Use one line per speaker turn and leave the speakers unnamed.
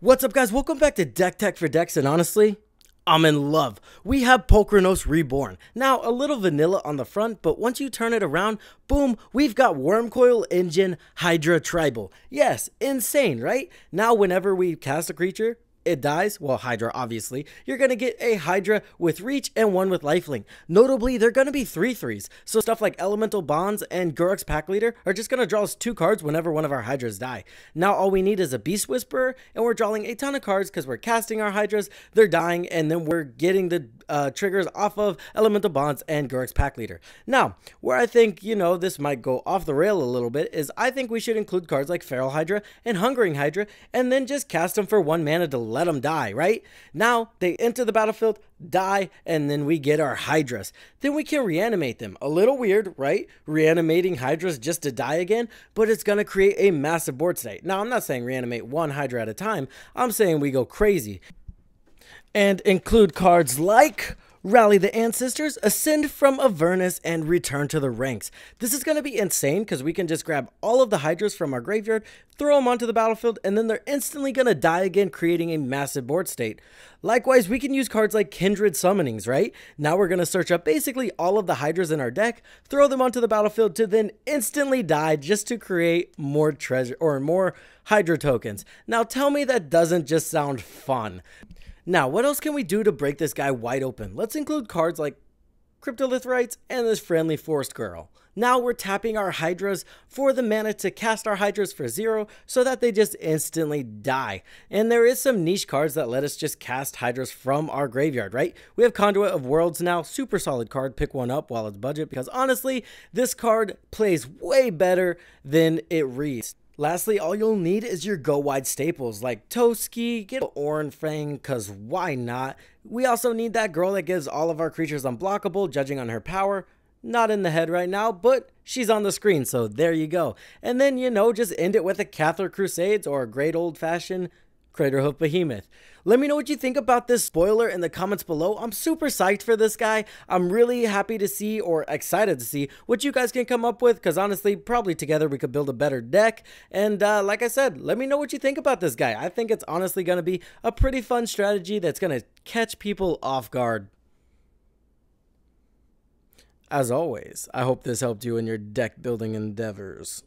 What's up, guys? Welcome back to Deck Tech for Decks, and honestly, I'm in love. We have Pokeranos Reborn. Now, a little vanilla on the front, but once you turn it around, boom, we've got Wormcoil Engine Hydra Tribal. Yes, insane, right? Now, whenever we cast a creature, it dies, well, Hydra obviously, you're going to get a Hydra with Reach and one with Lifelink. Notably, they're going to be three threes, so stuff like Elemental Bonds and Gurok's Pack Leader are just going to draw us two cards whenever one of our Hydras die. Now all we need is a Beast Whisperer, and we're drawing a ton of cards because we're casting our Hydras, they're dying, and then we're getting the uh, triggers off of Elemental Bonds and Gurk's Pack Leader. Now, where I think, you know, this might go off the rail a little bit is I think we should include cards like Feral Hydra and Hungering Hydra and then just cast them for one mana to let them die, right? Now, they enter the battlefield, die, and then we get our Hydras. Then we can reanimate them. A little weird, right? Reanimating Hydras just to die again, but it's going to create a massive board state. Now, I'm not saying reanimate one Hydra at a time. I'm saying we go crazy and include cards like Rally the Ancestors, Ascend from Avernus, and Return to the Ranks. This is going to be insane because we can just grab all of the Hydras from our graveyard, throw them onto the battlefield, and then they're instantly going to die again, creating a massive board state. Likewise, we can use cards like Kindred Summonings, right? Now we're going to search up basically all of the Hydras in our deck, throw them onto the battlefield to then instantly die just to create more treasure or more Hydra tokens. Now tell me that doesn't just sound fun. Now, what else can we do to break this guy wide open? Let's include cards like Cryptolithrites and this friendly Forest Girl. Now we're tapping our Hydras for the mana to cast our Hydras for zero so that they just instantly die. And there is some niche cards that let us just cast Hydras from our graveyard, right? We have Conduit of Worlds now, super solid card, pick one up while it's budget because honestly, this card plays way better than it reads. Lastly, all you'll need is your go wide staples like Toski, get an orange Fang, cause why not? We also need that girl that gives all of our creatures unblockable, judging on her power. Not in the head right now, but she's on the screen, so there you go. And then, you know, just end it with a Cathar Crusades or a great old fashioned Craterhoof Behemoth. Let me know what you think about this spoiler in the comments below. I'm super psyched for this guy. I'm really happy to see or excited to see what you guys can come up with because honestly, probably together we could build a better deck. And uh, like I said, let me know what you think about this guy. I think it's honestly going to be a pretty fun strategy that's going to catch people off guard. As always, I hope this helped you in your deck building endeavors.